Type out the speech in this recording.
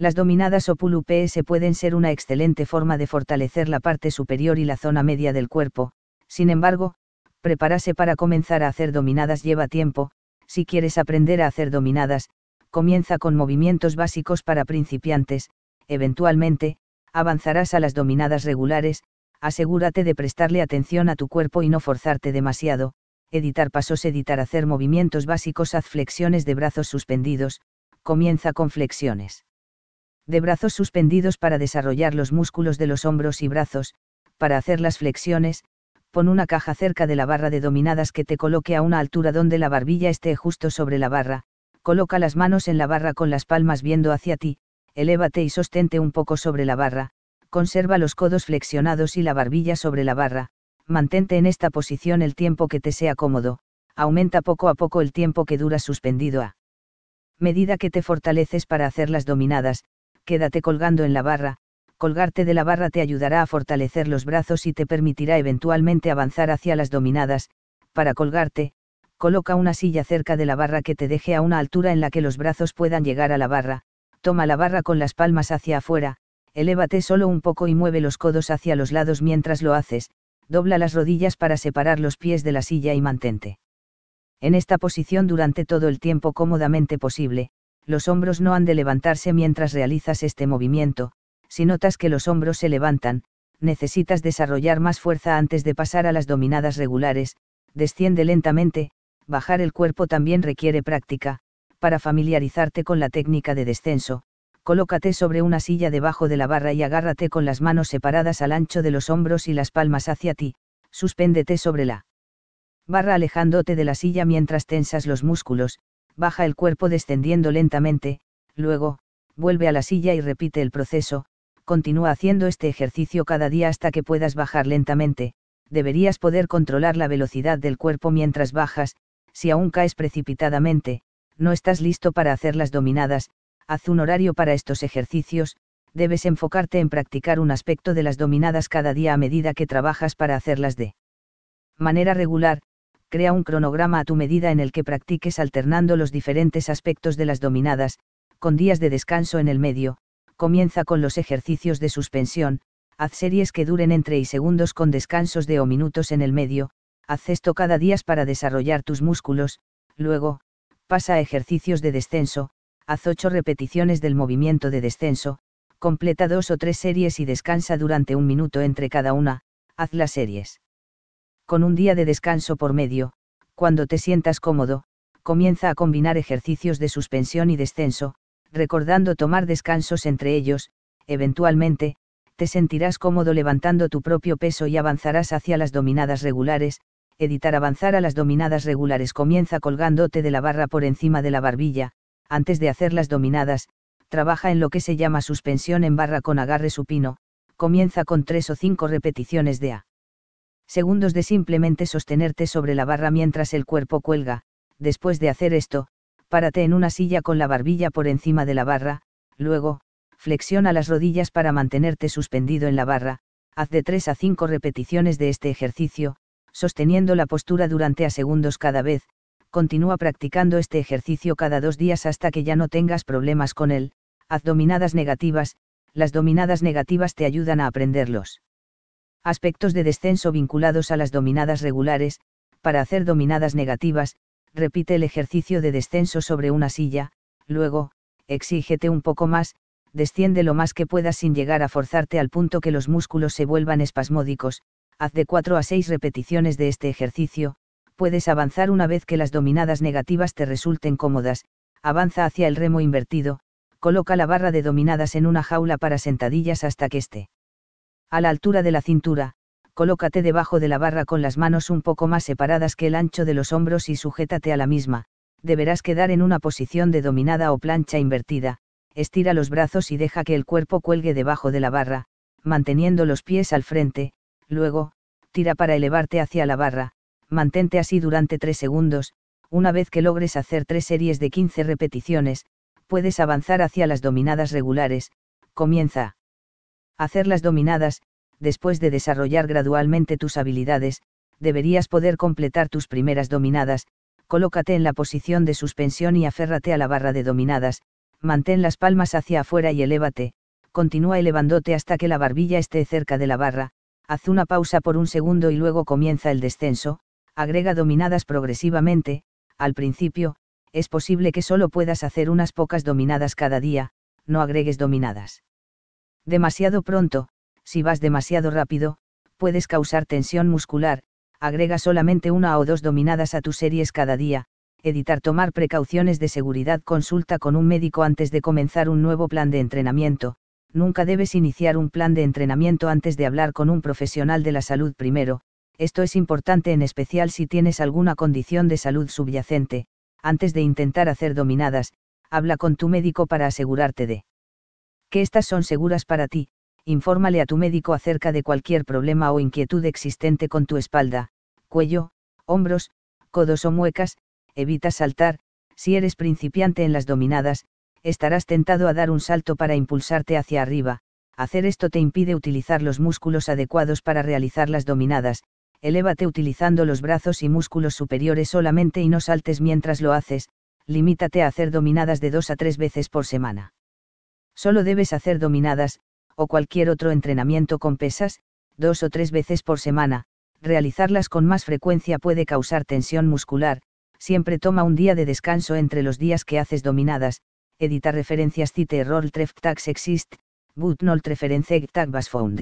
las dominadas o ups pueden ser una excelente forma de fortalecer la parte superior y la zona media del cuerpo, sin embargo, prepararse para comenzar a hacer dominadas lleva tiempo, si quieres aprender a hacer dominadas, comienza con movimientos básicos para principiantes, eventualmente, avanzarás a las dominadas regulares, asegúrate de prestarle atención a tu cuerpo y no forzarte demasiado, editar pasos, editar, hacer movimientos básicos, haz flexiones de brazos suspendidos, comienza con flexiones de brazos suspendidos para desarrollar los músculos de los hombros y brazos, para hacer las flexiones, pon una caja cerca de la barra de dominadas que te coloque a una altura donde la barbilla esté justo sobre la barra, coloca las manos en la barra con las palmas viendo hacia ti, elévate y sostente un poco sobre la barra, conserva los codos flexionados y la barbilla sobre la barra, mantente en esta posición el tiempo que te sea cómodo, aumenta poco a poco el tiempo que dura suspendido a medida que te fortaleces para hacer las dominadas, quédate colgando en la barra, colgarte de la barra te ayudará a fortalecer los brazos y te permitirá eventualmente avanzar hacia las dominadas, para colgarte, coloca una silla cerca de la barra que te deje a una altura en la que los brazos puedan llegar a la barra, toma la barra con las palmas hacia afuera, elévate solo un poco y mueve los codos hacia los lados mientras lo haces, dobla las rodillas para separar los pies de la silla y mantente. En esta posición durante todo el tiempo cómodamente posible, los hombros no han de levantarse mientras realizas este movimiento, si notas que los hombros se levantan, necesitas desarrollar más fuerza antes de pasar a las dominadas regulares, desciende lentamente, bajar el cuerpo también requiere práctica, para familiarizarte con la técnica de descenso, colócate sobre una silla debajo de la barra y agárrate con las manos separadas al ancho de los hombros y las palmas hacia ti, suspéndete sobre la barra alejándote de la silla mientras tensas los músculos, baja el cuerpo descendiendo lentamente, luego, vuelve a la silla y repite el proceso, continúa haciendo este ejercicio cada día hasta que puedas bajar lentamente, deberías poder controlar la velocidad del cuerpo mientras bajas, si aún caes precipitadamente, no estás listo para hacer las dominadas, haz un horario para estos ejercicios, debes enfocarte en practicar un aspecto de las dominadas cada día a medida que trabajas para hacerlas de manera regular, crea un cronograma a tu medida en el que practiques alternando los diferentes aspectos de las dominadas, con días de descanso en el medio, comienza con los ejercicios de suspensión, haz series que duren entre y segundos con descansos de o minutos en el medio, haz esto cada días para desarrollar tus músculos, luego, pasa a ejercicios de descenso, haz ocho repeticiones del movimiento de descenso, completa dos o tres series y descansa durante un minuto entre cada una, haz las series con un día de descanso por medio, cuando te sientas cómodo, comienza a combinar ejercicios de suspensión y descenso, recordando tomar descansos entre ellos, eventualmente, te sentirás cómodo levantando tu propio peso y avanzarás hacia las dominadas regulares, editar avanzar a las dominadas regulares comienza colgándote de la barra por encima de la barbilla, antes de hacer las dominadas, trabaja en lo que se llama suspensión en barra con agarre supino, comienza con tres o cinco repeticiones de A segundos de simplemente sostenerte sobre la barra mientras el cuerpo cuelga, después de hacer esto, párate en una silla con la barbilla por encima de la barra, luego, flexiona las rodillas para mantenerte suspendido en la barra, haz de 3 a 5 repeticiones de este ejercicio, sosteniendo la postura durante a segundos cada vez, continúa practicando este ejercicio cada dos días hasta que ya no tengas problemas con él, haz dominadas negativas, las dominadas negativas te ayudan a aprenderlos aspectos de descenso vinculados a las dominadas regulares, para hacer dominadas negativas, repite el ejercicio de descenso sobre una silla, luego, exígete un poco más, desciende lo más que puedas sin llegar a forzarte al punto que los músculos se vuelvan espasmódicos, haz de 4 a 6 repeticiones de este ejercicio, puedes avanzar una vez que las dominadas negativas te resulten cómodas, avanza hacia el remo invertido, coloca la barra de dominadas en una jaula para sentadillas hasta que esté a la altura de la cintura, colócate debajo de la barra con las manos un poco más separadas que el ancho de los hombros y sujétate a la misma, deberás quedar en una posición de dominada o plancha invertida, estira los brazos y deja que el cuerpo cuelgue debajo de la barra, manteniendo los pies al frente, luego, tira para elevarte hacia la barra, mantente así durante 3 segundos, una vez que logres hacer tres series de 15 repeticiones, puedes avanzar hacia las dominadas regulares, comienza. Hacer las dominadas, después de desarrollar gradualmente tus habilidades, deberías poder completar tus primeras dominadas, colócate en la posición de suspensión y aférrate a la barra de dominadas, mantén las palmas hacia afuera y elévate, continúa elevándote hasta que la barbilla esté cerca de la barra, haz una pausa por un segundo y luego comienza el descenso, agrega dominadas progresivamente, al principio, es posible que solo puedas hacer unas pocas dominadas cada día, no agregues dominadas. Demasiado pronto, si vas demasiado rápido, puedes causar tensión muscular, agrega solamente una o dos dominadas a tus series cada día, editar tomar precauciones de seguridad consulta con un médico antes de comenzar un nuevo plan de entrenamiento, nunca debes iniciar un plan de entrenamiento antes de hablar con un profesional de la salud primero, esto es importante en especial si tienes alguna condición de salud subyacente, antes de intentar hacer dominadas, habla con tu médico para asegurarte de que estas son seguras para ti, infórmale a tu médico acerca de cualquier problema o inquietud existente con tu espalda, cuello, hombros, codos o muecas, evita saltar, si eres principiante en las dominadas, estarás tentado a dar un salto para impulsarte hacia arriba, hacer esto te impide utilizar los músculos adecuados para realizar las dominadas, elévate utilizando los brazos y músculos superiores solamente y no saltes mientras lo haces, limítate a hacer dominadas de dos a tres veces por semana. Solo debes hacer dominadas, o cualquier otro entrenamiento con pesas, dos o tres veces por semana, realizarlas con más frecuencia puede causar tensión muscular, siempre toma un día de descanso entre los días que haces dominadas, edita referencias cite error treftax exist, but not reference tag was found.